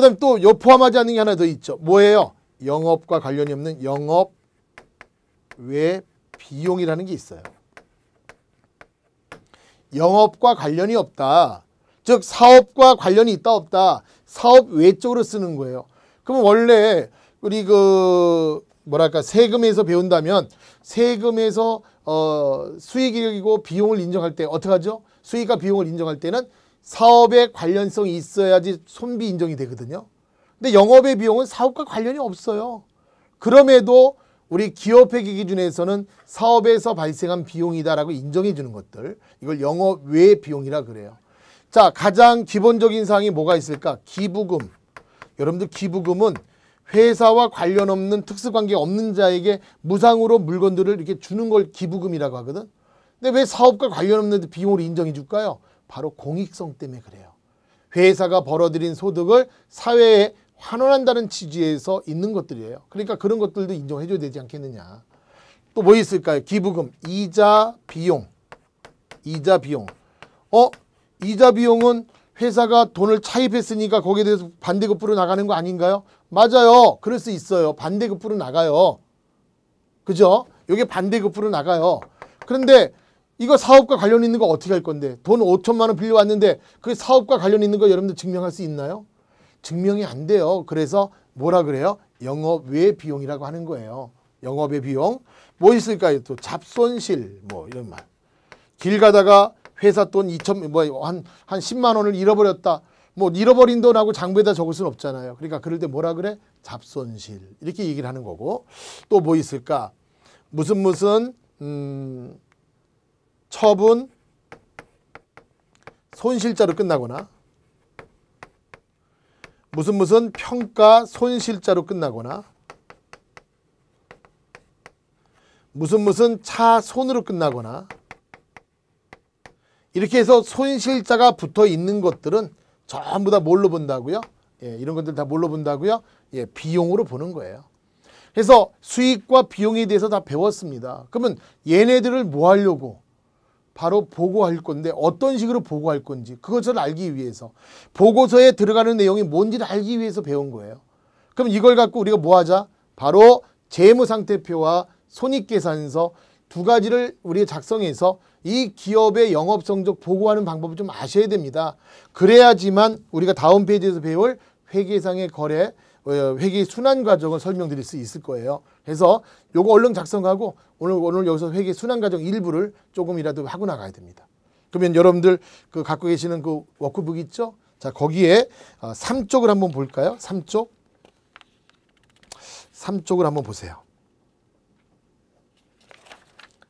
그 다음에 또 포함하지 않는 게 하나 더 있죠. 뭐예요? 영업과 관련이 없는 영업 외 비용이라는 게 있어요. 영업과 관련이 없다. 즉 사업과 관련이 있다 없다. 사업 외적으로 쓰는 거예요. 그럼 원래 우리 그 뭐랄까 세금에서 배운다면 세금에서 어 수익이고 비용을 인정할 때 어떻게 하죠? 수익과 비용을 인정할 때는 사업에 관련성이 있어야지 손비 인정이 되거든요. 근데 영업의 비용은 사업과 관련이 없어요. 그럼에도 우리 기업회계 기준에서는 사업에서 발생한 비용이다라고 인정해 주는 것들 이걸 영업 외 비용이라 그래요. 자 가장 기본적인 사항이 뭐가 있을까? 기부금. 여러분들 기부금은 회사와 관련 없는 특수관계 없는 자에게 무상으로 물건들을 이렇게 주는 걸 기부금이라고 하거든. 근데 왜 사업과 관련 없는 비용을 인정해 줄까요? 바로 공익성 때문에 그래요. 회사가 벌어들인 소득을 사회에 환원한다는 취지에서 있는 것들이에요. 그러니까 그런 것들도 인정해줘야 되지 않겠느냐. 또 뭐 있을까요? 기부금, 이자 비용, 이자 비용. 어? 이자 비용은 회사가 돈을 차입했으니까 거기에 대해서 반대급부로 나가는 거 아닌가요? 맞아요. 그럴 수 있어요. 반대급부로 나가요. 그죠? 이게 반대급부로 나가요. 그런데 이거 사업과 관련 있는 거 어떻게 할 건데 돈 5천만 원 빌려왔는데 그 사업과 관련 있는 거 여러분들 증명할 수 있나요? 증명이 안 돼요. 그래서 뭐라 그래요? 영업 외 비용이라고 하는 거예요. 영업의 비용. 뭐 있을까요? 또 잡손실 뭐 이런 말. 길 가다가 회사 돈 2천 뭐한한 한 10만 원을 잃어버렸다. 뭐 잃어버린 돈하고 장부에다 적을 순 없잖아요. 그러니까 그럴 때 뭐라 그래? 잡손실 이렇게 얘기를 하는 거고 또 뭐 있을까? 무슨 무슨 음 처분, 손실자로 끝나거나 무슨 무슨 평가 손실자로 끝나거나 무슨 무슨 차 손으로 끝나거나 이렇게 해서 손실자가 붙어 있는 것들은 전부 다 뭘로 본다고요? 예, 이런 것들 다 뭘로 본다고요? 예, 비용으로 보는 거예요. 그래서 수익과 비용에 대해서 다 배웠습니다. 그러면 얘네들을 뭐 하려고 바로 보고할 건데 어떤 식으로 보고할 건지 그것을 알기 위해서 보고서에 들어가는 내용이 뭔지를 알기 위해서 배운 거예요. 그럼 이걸 갖고 우리가 뭐 하자? 바로 재무상태표와 손익계산서 두 가지를 우리가 작성해서 이 기업의 영업성적 보고하는 방법을 좀 아셔야 됩니다. 그래야지만 우리가 다음 페이지에서 배울 회계상의 거래, 어, 회계 순환 과정을 설명드릴 수 있을 거예요. 그래서 요거 얼른 작성하고 오늘 오늘 여기서 회계 순환 과정 일부를 조금이라도 하고 나가야 됩니다. 그러면 여러분들 그 갖고 계시는 그 워크북 있죠? 자, 거기에 어, 삼쪽을 한번 볼까요? 삼쪽삼쪽을 한번 보세요.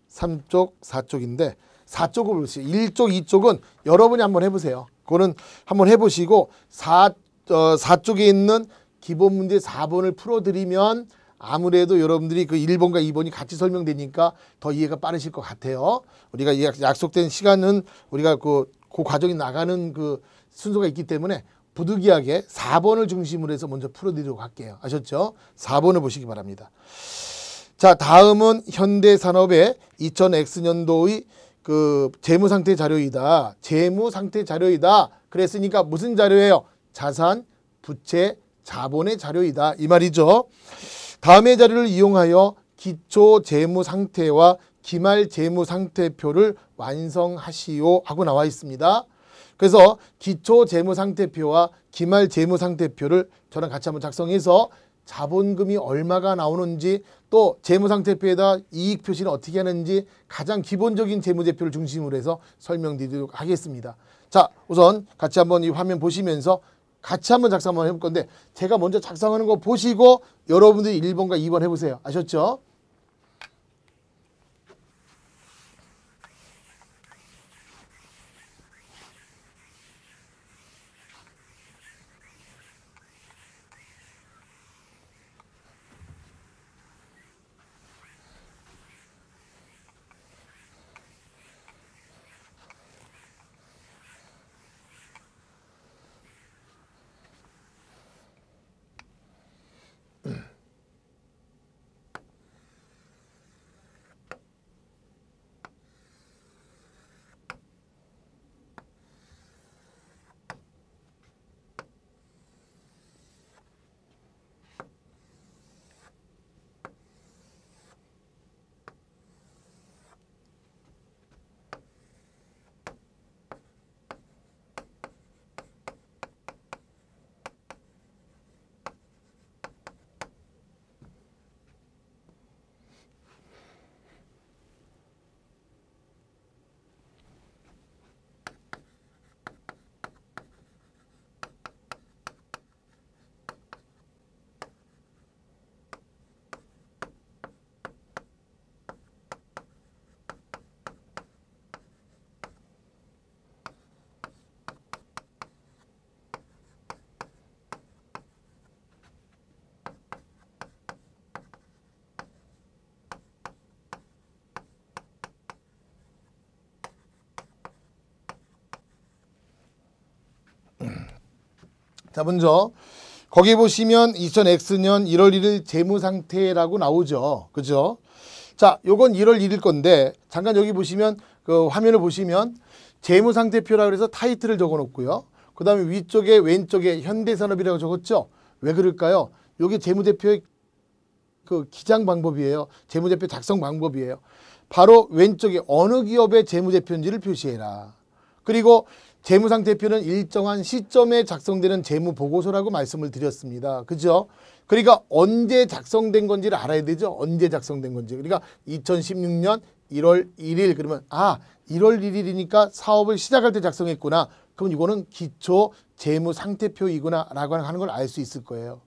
삼쪽사쪽인데사쪽을 보세요. 일쪽이쪽은 여러분이 한번 해 보세요. 그거는 한번 해 보시고 사 어, 4쪽에 있는 기본 문제 4번을 풀어드리면 아무래도 여러분들이 그 1번과 2번이 같이 설명되니까 더 이해가 빠르실 것 같아요. 우리가 약속된 시간은 우리가 그, 그 과정이 나가는 그 순서가 있기 때문에 부득이하게 4번을 중심으로 해서 먼저 풀어드리도록 할게요. 아셨죠? 4번을 보시기 바랍니다. 자, 다음은 현대산업의 2000X년도의 그 재무상태 자료이다. 재무상태 자료이다. 그랬으니까 무슨 자료예요? 자산, 부채, 자본의 자료이다 이 말이죠. 다음의 자료를 이용하여 기초 재무 상태와 기말 재무 상태표를 완성하시오 하고 나와 있습니다. 그래서 기초 재무 상태표와 기말 재무 상태표를 저랑 같이 한번 작성해서 자본금이 얼마가 나오는지 또 재무상태표에다 이익 표시는 어떻게 하는지 가장 기본적인 재무제표를 중심으로 해서 설명드리도록 하겠습니다. 자 우선 같이 한번 이 화면 보시면서 같이 한번 작성 한번 해볼 건데 제가 먼저 작성하는 거 보시고 여러분들이 1번과 2번 해보세요. 아셨죠? 자 먼저 거기 보시면 2000X년 1월 1일 재무상태라고 나오죠. 그죠? 자, 요건 1월 1일 건데 잠깐 여기 보시면 그 화면을 보시면 재무상태표라 그래서 타이틀을 적어놓고요. 그 다음에 위쪽에 왼쪽에 현대산업이라고 적었죠. 왜 그럴까요? 요게 재무대표의 그 기장 방법이에요. 재무대표 작성 방법이에요. 바로 왼쪽에 어느 기업의 재무대표인지를 표시해라. 그리고 재무상태표는 일정한 시점에 작성되는 재무보고서라고 말씀을 드렸습니다. 그죠? 그러니까 언제 작성된 건지를 알아야 되죠. 언제 작성된 건지. 그러니까 2016년 1월 1일 그러면 아 1월 1일이니까 사업을 시작할 때 작성했구나. 그럼 이거는 기초 재무 상태표이구나 라고 하는 걸 알 수 있을 거예요.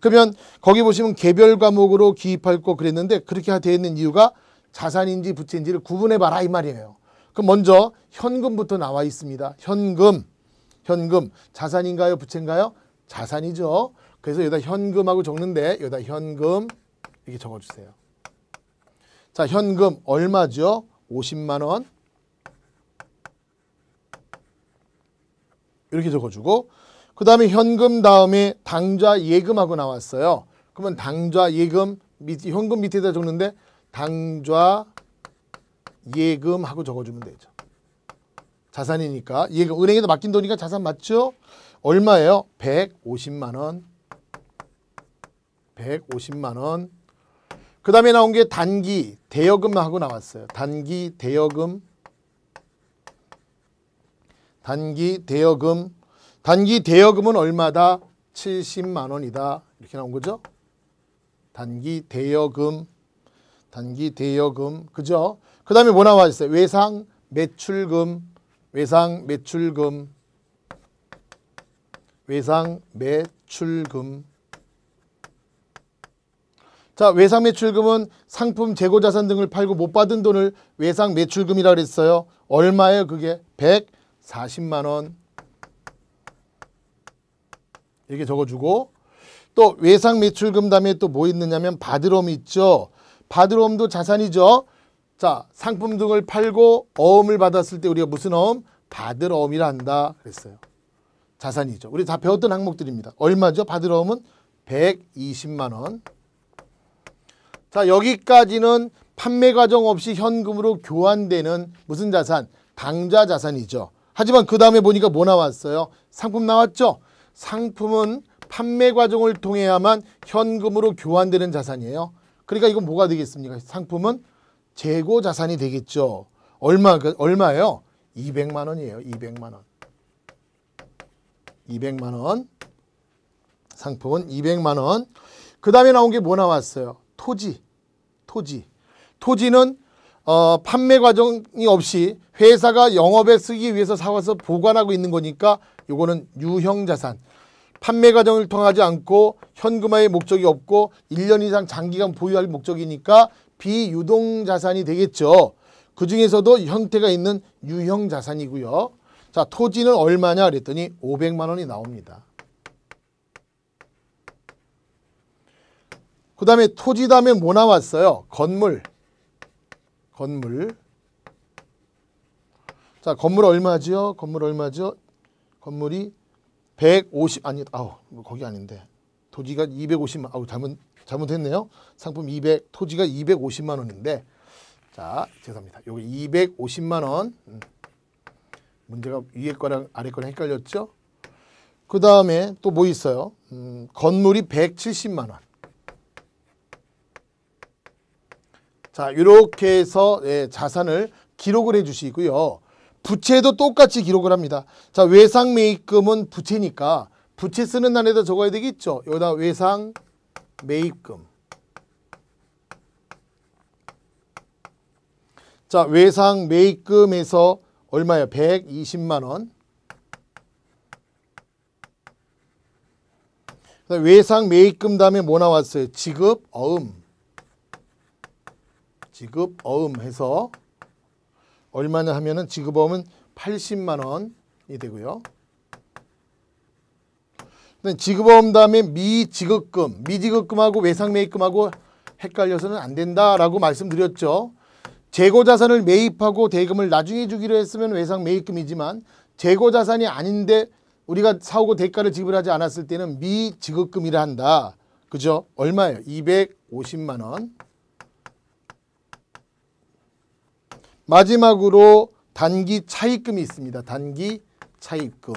그러면 거기 보시면 개별 과목으로 기입할 거 그랬는데 그렇게 되어 있는 이유가 자산인지 부채인지를 구분해 봐라 이 말이에요. 그럼 먼저 현금부터 나와 있습니다. 현금, 현금 자산인가요? 부채인가요? 자산이죠. 그래서 여기다 현금하고 적는데 여기다 현금 이렇게 적어주세요. 자 현금 얼마죠? 50만 원 이렇게 적어주고 그 다음에 현금 다음에 당좌 예금하고 나왔어요. 그러면 당좌 예금 밑, 현금 밑에다 적는데 당좌 예금 하고 적어주면 되죠. 자산이니까 예금 은행에다 맡긴 돈이니까 자산 맞죠? 얼마예요? 150만 원. 150만 원. 그 다음에 나온 게 단기 대여금하고 나왔어요. 단기 대여금. 단기 대여금. 단기 대여금은 얼마다? 70만 원이다. 이렇게 나온 거죠. 단기 대여금. 단기 대여금. 그죠? 그 다음에 뭐 나와 있어요? 외상 매출금, 외상 매출금, 외상 매출금. 자, 외상 매출금은 상품 재고 자산 등을 팔고 못 받은 돈을 외상 매출금이라 그랬어요. 얼마예요, 그게? 140만 원. 이렇게 적어주고 또 외상 매출금 다음에 또 뭐 있느냐면 바드롬 있죠. 바드롬도 자산이죠. 자, 상품 등을 팔고 어음을 받았을 때 우리가 무슨 어음? 받을 어음이라 한다 그랬어요. 자산이죠. 우리 다 배웠던 항목들입니다. 얼마죠? 받을 어음은 120만 원. 자, 여기까지는 판매 과정 없이 현금으로 교환되는 무슨 자산? 당좌 자산이죠. 하지만 그 다음에 보니까 뭐 나왔어요? 상품 나왔죠? 상품은 판매 과정을 통해야만 현금으로 교환되는 자산이에요. 그러니까 이건 뭐가 되겠습니까? 상품은 재고 자산이 되겠죠. 얼마 그, 얼마예요? 200만 원이에요. 200만 원. 200만 원. 상품은 200만 원. 그다음에 나온 게 뭐 나왔어요? 토지. 토지. 토지는 어, 판매 과정이 없이 회사가 영업에 쓰기 위해서 사와서 보관하고 있는 거니까 요거는 유형 자산. 판매 과정을 통하지 않고 현금화의 목적이 없고 1년 이상 장기간 보유할 목적이니까 비유동 자산이 되겠죠. 그 중에서도 형태가 있는 유형 자산이고요. 자, 토지는 얼마냐 그랬더니 500만 원이 나옵니다. 그 다음에 토지 다음에 뭐 나왔어요? 건물. 건물. 자, 건물 얼마죠? 건물 얼마죠? 건물이 150 아니 아우 거기 아닌데. 토지가 250만 아우 잘못 잘못했네요. 상품 200, 토지가 250만 원인데 자, 죄송합니다. 여기 250만 원. 음. 문제가 위에 거랑 아래 거랑 헷갈렸죠? 그 다음에 또 뭐 있어요? 음, 건물이 170만 원. 자, 이렇게 해서 예, 자산을 기록을 해 주시고요. 부채도 똑같이 기록을 합니다. 자, 외상 매입금은 부채니까 부채 쓰는 날에다 적어야 되겠죠. 여기다 외상 매입금 자 외상 매입금에서 얼마예요? 120만원 외상 매입금 다음에 뭐 나왔어요? 지급 어음 지급 어음 해서 얼마나 하면은 지급 어음은 80만원이 되고요 네, 지급보험 다음에 미지급금, 미지급금하고 외상매입금하고 헷갈려서는 안 된다라고 말씀드렸죠. 재고자산을 매입하고 대금을 나중에 주기로 했으면 외상매입금이지만 재고자산이 아닌데 우리가 사오고 대가를 지불하지 않았을 때는 미지급금이라 한다. 그죠? 얼마예요? 250만 원. 마지막으로 단기 차입금이 있습니다. 단기 차입금.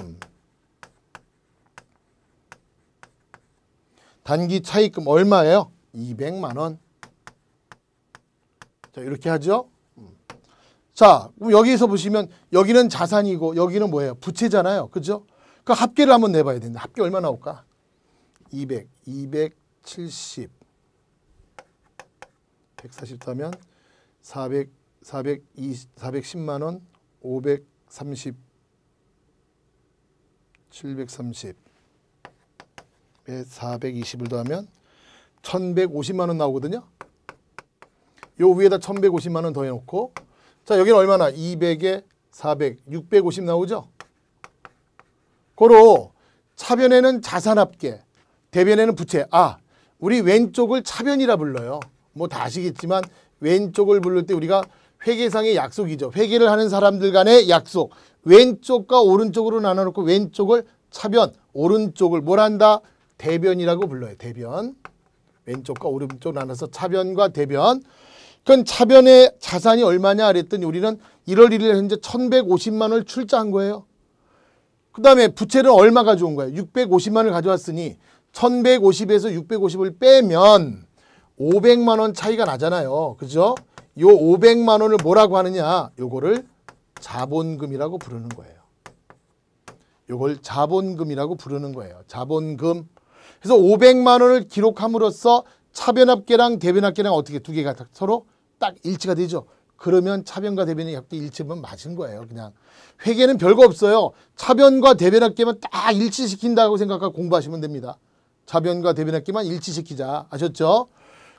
단기 차입금 얼마예요? 200만 원. 자, 이렇게 하죠. 음. 자, 그럼 여기에서 보시면 여기는 자산이고 여기는 뭐예요? 부채잖아요. 그죠? 그 합계를 한번 내봐야 되는데 합계 얼마 나올까? 200, 270, 144면 400, 420, 410만 원, 530, 730, 420을 더하면 1150만 원 나오거든요. 요 위에다 1150만 원 더해놓고 자 여기는 얼마나 200에 400, 650 나오죠? 고로 차변에는 자산합계, 대변에는 부채. 아, 우리 왼쪽을 차변이라 불러요. 뭐다 아시겠지만 왼쪽을 부를 때 우리가 회계상의 약속이죠. 회계를 하는 사람들 간의 약속. 왼쪽과 오른쪽으로 나눠놓고 왼쪽을 차변, 오른쪽을 뭘 한다? 대변이라고 불러요. 대변. 왼쪽과 오른쪽 나눠서 차변과 대변. 그건 차변의 자산이 얼마냐 그랬더니 우리는 1월 1일 현재 1150만 원을 출자한 거예요. 그 다음에 부채를 얼마 가져온 거예요? 650만 원을 가져왔으니 1150에서 650을 빼면 500만 원 차이가 나잖아요. 그죠? 요 500만 원을 뭐라고 하느냐? 요거를 자본금이라고 부르는 거예요. 요걸 자본금이라고 부르는 거예요. 자본금. 그래서 500만 원을 기록함으로써 차변합계랑 대변합계랑 어떻게 두 개가 서로 딱 일치가 되죠. 그러면 차변과 대변이 약도 일치면 맞은 거예요. 그냥 회계는 별거 없어요. 차변과 대변합계만 딱 일치시킨다고 생각하고 공부하시면 됩니다. 차변과 대변합계만 일치시키자. 아셨죠?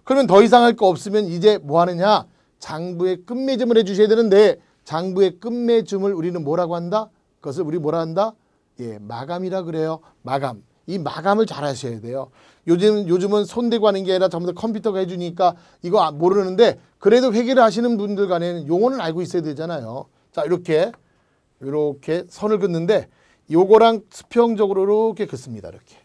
그러면 더 이상 할 거 없으면 이제 뭐 하느냐? 장부의 끝매점을 해주셔야 되는데 장부의 끝매점을 우리는 뭐라고 한다? 그것을 우리 뭐라 한다? 예, 마감이라 그래요. 마감. 이 마감을 잘 하셔야 돼요. 요즘, 요즘은 손대고 하는 게 아니라 전부 다 컴퓨터가 해주니까 이거 아, 모르는데 그래도 회계를 하시는 분들 간에는 용어는 알고 있어야 되잖아요. 자, 이렇게, 이렇게 선을 긋는데 요거랑 수평적으로 이렇게 긋습니다. 이렇게.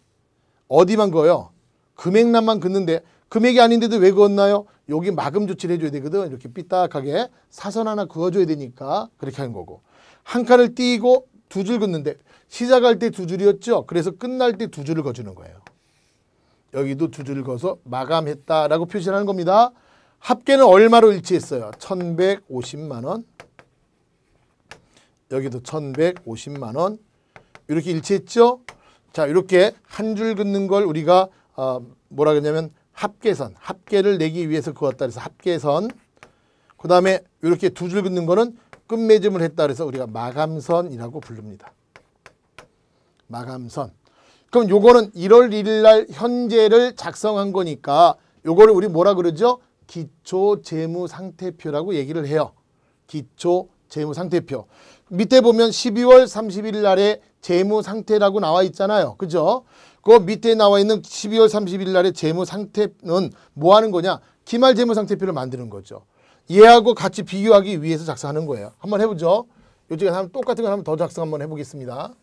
어디만 그어요? 금액란만 긋는데 금액이 아닌데도 왜 그었나요? 여기 마금 조치를 해줘야 되거든. 이렇게 삐딱하게 사선 하나 그어줘야 되니까 그렇게 하는 거고. 한 칸을 띄고 두 줄 긋는데 시작할 때 두 줄이었죠. 그래서 끝날 때 두 줄을 거주는 거예요. 여기도 두 줄을 거서 마감했다라고 표시하는 겁니다. 합계는 얼마로 일치했어요? 1150만 원. 여기도 1150만 원. 이렇게 일치했죠? 자, 이렇게 한 줄 긋는 걸 우리가 어, 뭐라 그러냐면 합계선, 합계를 내기 위해서 그었다 그래서 합계선. 그 다음에 이렇게 두 줄 긋는 거는 끝맺음을 했다 그래서 우리가 마감선이라고 부릅니다. 마감선. 그럼 요거는 1월 1일 날 현재를 작성한 거니까 요거를 우리 뭐라 그러죠? 기초 재무 상태표라고 얘기를 해요. 기초 재무 상태표. 밑에 보면 12월 31일 날에 재무 상태라고 나와 있잖아요. 그죠? 그 밑에 나와 있는 12월 31일 날에 재무 상태는 뭐 하는 거냐? 기말 재무 상태표를 만드는 거죠. 얘하고 같이 비교하기 위해서 작성하는 거예요. 한번 해보죠. 요쪽에 하면 똑같은 걸 한번 더 작성 한번 해보겠습니다.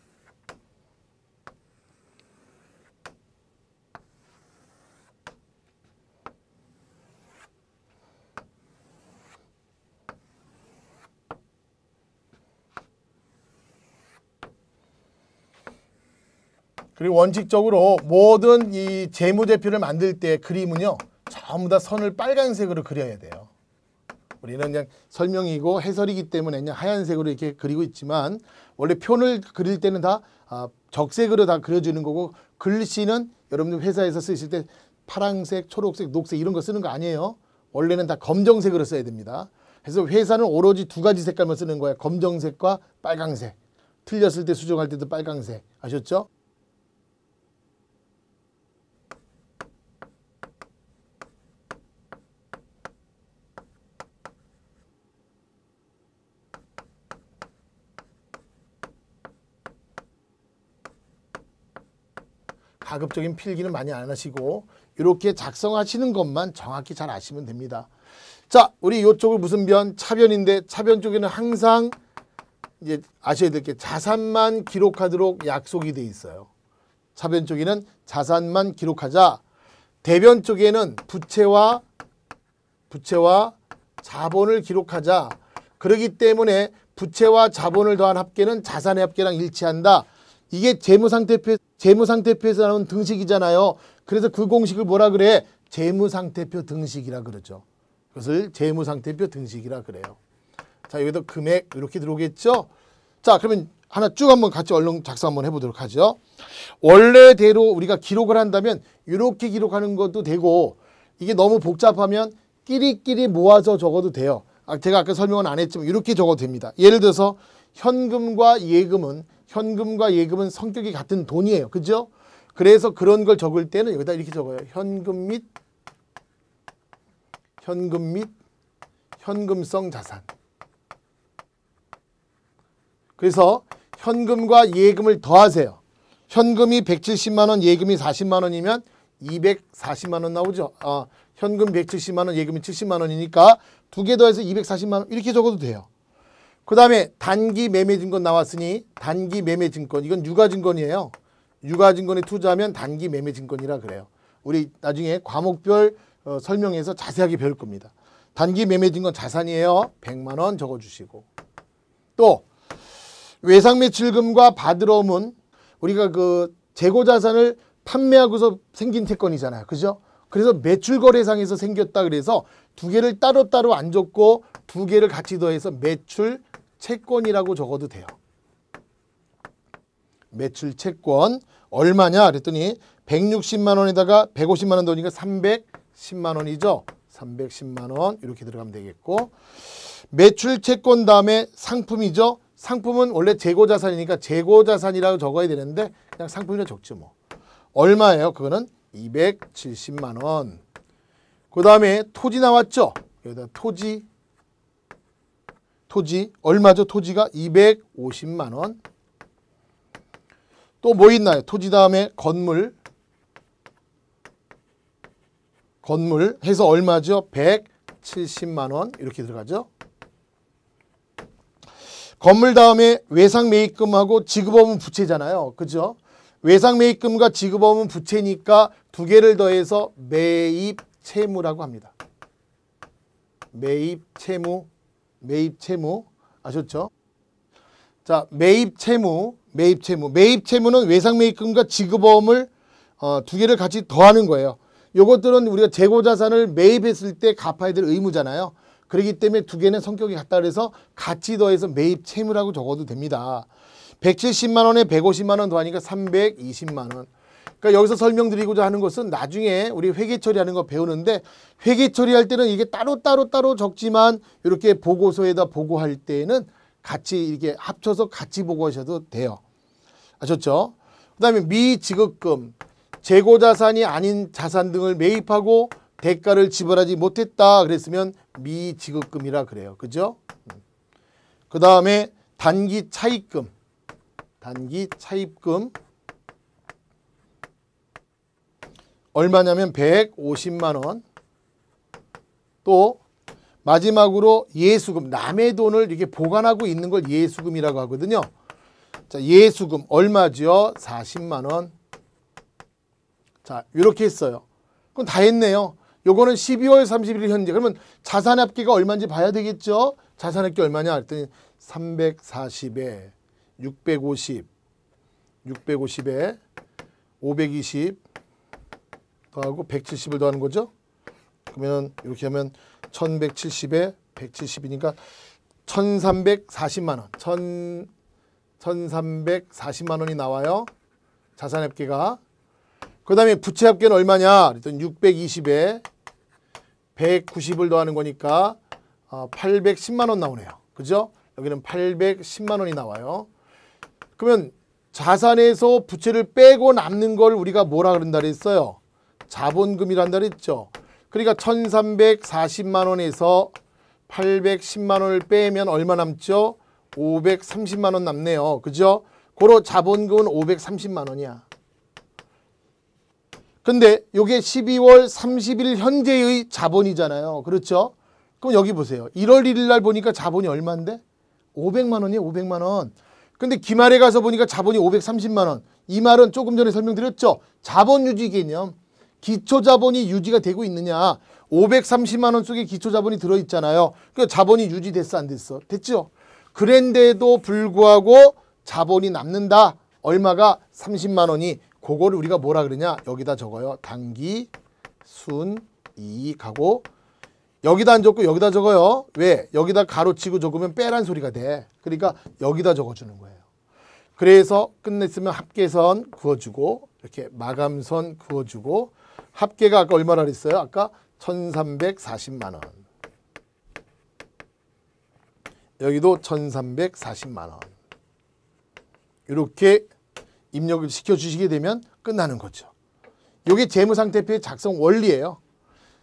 그리고 원칙적으로 모든 이 재무제표를 만들 때 그림은요. 전부 다 선을 빨간색으로 그려야 돼요. 우리는 그냥 설명이고 해설이기 때문에 그냥 하얀색으로 이렇게 그리고 있지만 원래 표를 그릴 때는 다 아, 적색으로 다 그려주는 거고 글씨는 여러분들 회사에서 쓰실 때 파랑색, 초록색, 녹색 이런 거 쓰는 거 아니에요. 원래는 다 검정색으로 써야 됩니다. 그래서 회사는 오로지 두 가지 색깔만 쓰는 거예요. 검정색과 빨강색. 틀렸을 때 수정할 때도 빨강색. 아셨죠? 가급적인 필기는 많이 안 하시고 이렇게 작성하시는 것만 정확히 잘 아시면 됩니다. 자, 우리 이쪽을 무슨 변? 차변인데 차변 쪽에는 항상 이제 아셔야 될 게 자산만 기록하도록 약속이 돼 있어요. 차변 쪽에는 자산만 기록하자. 대변 쪽에는 부채와 부채와 자본을 기록하자. 그러기 때문에 부채와 자본을 더한 합계는 자산의 합계랑 일치한다. 이게 재무상태표, 재무상태표에서 나온 등식이잖아요. 그래서 그 공식을 뭐라 그래? 재무상태표 등식이라 그러죠. 그것을 재무상태표 등식이라 그래요. 자, 여기도 금액 이렇게 들어오겠죠? 자, 그러면 하나 쭉 한번 같이 얼른 작성 한번 해보도록 하죠. 원래대로 우리가 기록을 한다면 이렇게 기록하는 것도 되고 이게 너무 복잡하면 끼리끼리 모아서 적어도 돼요. 아, 제가 아까 설명은 안 했지만 이렇게 적어도 됩니다. 예를 들어서 현금과 예금은 현금과 예금은 성격이 같은 돈이에요. 그죠? 그래서 그런 걸 적을 때는 여기다 이렇게 적어요. 현금 및 현금 및 현금성 자산. 그래서 현금과 예금을 더하세요. 현금이 170만 원, 예금이 40만 원이면 240만 원 나오죠. 아, 현금 170만 원, 예금이 70만 원이니까 두 개 더해서 240만 원 이렇게 적어도 돼요. 그 다음에 단기 매매증권 나왔으니 단기 매매증권 이건 유가증권이에요. 유가증권에 투자하면 단기 매매증권이라 그래요. 우리 나중에 과목별 어, 설명해서 자세하게 배울 겁니다. 단기 매매증권 자산이에요. 100만 원 적어주시고 또 외상 매출금과 받으러 오은 우리가 그 재고 자산을 판매하고서 생긴 채권이잖아요. 그죠? 그래서 매출 거래상에서 생겼다 그래서 두 개를 따로따로 안 줬고 두 개를 같이 더해서 매출 채권이라고 적어도 돼요. 매출 채권 얼마냐 그랬더니 160만 원에다가 150만 원 더니까 310만 원이죠. 310만 원 이렇게 들어가면 되겠고 매출 채권 다음에 상품이죠. 상품은 원래 재고 자산이니까 재고 자산이라고 적어야 되는데 그냥 상품이라 적죠 뭐. 얼마예요? 그거는 270만 원. 그 다음에 토지 나왔죠? 여기다 토지 토지 얼마죠? 토지가 250만 원. 또 뭐 있나요? 토지 다음에 건물. 건물 해서 얼마죠? 170만 원 이렇게 들어가죠. 건물 다음에 외상 매입금하고 지급업은 부채잖아요. 그죠? 외상 매입금과 지급업은 부채니까 두 개를 더해서 매입 채무라고 합니다. 매입 채무 매입 채무 아셨죠? 자 매입 채무 매입 채무 매입 채무는 외상 매입금과 지급보험을 어, 두 개를 같이 더하는 거예요. 요것들은 우리가 재고 자산을 매입했을 때 갚아야 될 의무잖아요. 그렇기 때문에 두 개는 성격이 같다 그래서 같이 더해서 매입 채무라고 적어도 됩니다. 170만 원에 150만 원 더하니까 320만 원. 그러니까 여기서 설명드리고자 하는 것은 나중에 우리 회계 처리하는 거 배우는데 회계 처리할 때는 이게 따로따로 따로, 따로 적지만 이렇게 보고서에다 보고할 때에는 같이 이렇게 합쳐서 같이 보고하셔도 돼요. 아셨죠? 그 다음에 미지급금, 재고자산이 아닌 자산 등을 매입하고 대가를 지불하지 못했다 그랬으면 미지급금이라 그래요. 그죠? 그 다음에 단기 차입금, 단기 차입금 얼마냐면 150만 원. 또 마지막으로 예수금, 남의 돈을 이렇게 보관하고 있는 걸 예수금이라고 하거든요. 자, 예수금 얼마죠? 40만 원. 자, 이렇게 했어요. 그럼 다 했네요. 요거는 12월 31일 현재. 그러면 자산 합계가 얼마인지 봐야 되겠죠? 자산 합계 얼마냐? 그랬더니 340에 650, 650에 520, 더하고 170을 더하는 거죠. 그러면 이렇게 하면 1170에 170이니까 1340만 원. 1 1340만 원이 나와요. 자산 합계가. 그다음에 부채 합계는 얼마냐? 그랬더니 620에 190을 더하는 거니까 810만 어, 원 나오네요. 그죠? 여기는 810만 원이 나와요. 그러면 자산에서 부채를 빼고 남는 걸 우리가 뭐라 그런다 그랬어요? 자본금이란 달 했죠. 그러니까 1340만 원에서 810만 원을 빼면 얼마 남죠? 530만 원 남네요. 그죠? 고로 자본금은 530만 원이야. 근데 요게 12월 30일 현재의 자본이잖아요. 그렇죠? 그럼 여기 보세요. 1월 1일 날 보니까 자본이 얼마인데? 500만 원이에요. 500만 원. 근데 기말에 가서 보니까 자본이 530만 원. 이 말은 조금 전에 설명드렸죠. 자본 유지 개념. 기초자본이 유지가 되고 있느냐 530만 원 속에 기초자본이 들어있잖아요. 그 자본이 유지됐어 안 됐어? 됐죠? 그랜데도 불구하고 자본이 남는다. 얼마가 30만 원이 그거를 우리가 뭐라 그러냐 여기다 적어요. 단기 순 이익하고 여기다 안 적고 여기다 적어요. 왜? 여기다 가로치고 적으면 빼란 소리가 돼. 그러니까 여기다 적어주는 거예요. 그래서 끝냈으면 합계선 그어주고 이렇게 마감선 그어주고 합계가 아까 얼마나그어요 아까 1340만 원. 여기도 1340만 원. 이렇게 입력을 시켜주시게 되면 끝나는 거죠. 이게 재무상태표의 작성 원리예요.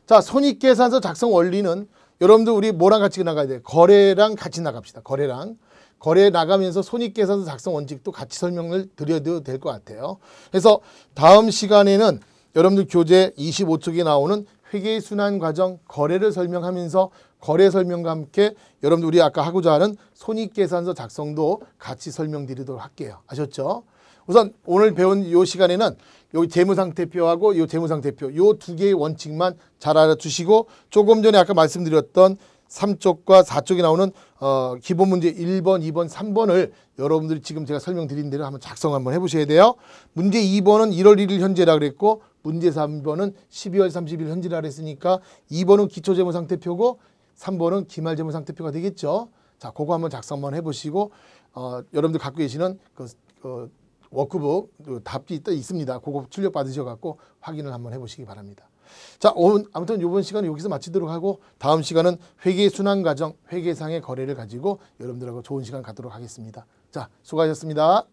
자, 손익계산서 작성 원리는 여러분들 우리 뭐랑 같이 나가야 돼요? 거래랑 같이 나갑시다. 거래랑. 거래 나가면서 손익계산서 작성 원칙도 같이 설명을 드려도 될 것 같아요. 그래서 다음 시간에는 여러분들 교재 25쪽에 나오는 회계의 순환 과정 거래를 설명하면서 거래 설명과 함께 여러분들 우리 아까 하고자 하는 손익계산서 작성도 같이 설명드리도록 할게요. 아셨죠? 우선 오늘 배운 이 시간에는 여기 재무상태표하고 이 재무상태표 이 두 개의 원칙만 잘 알아두시고 조금 전에 아까 말씀드렸던 3쪽과 4쪽이 나오는 어, 기본 문제 1번, 2번, 3번을 여러분들이 지금 제가 설명드린 대로 한번 작성 한번 해보셔야 돼요. 문제 2번은 1월 1일 현재라 그랬고 문제 3번은 12월 30일 현재라 그랬으니까 2번은 기초재무상태표고 3번은 기말재무상태표가 되겠죠. 자, 그거 한번 작성 한번 해보시고 어, 여러분들 갖고 계시는 그, 그 워크북 답지 있, 다 있습니다. 그거 출력 받으셔갖고 확인을 한번 해보시기 바랍니다. 자, 아무튼 이번 시간 은 여기서 마치도록 하고 다음 시간은 회계 순환 과정, 회계상의 거래를 가지고 여러분들하고 좋은 시간 갖도록 하겠습니다. 자, 수고하셨습니다.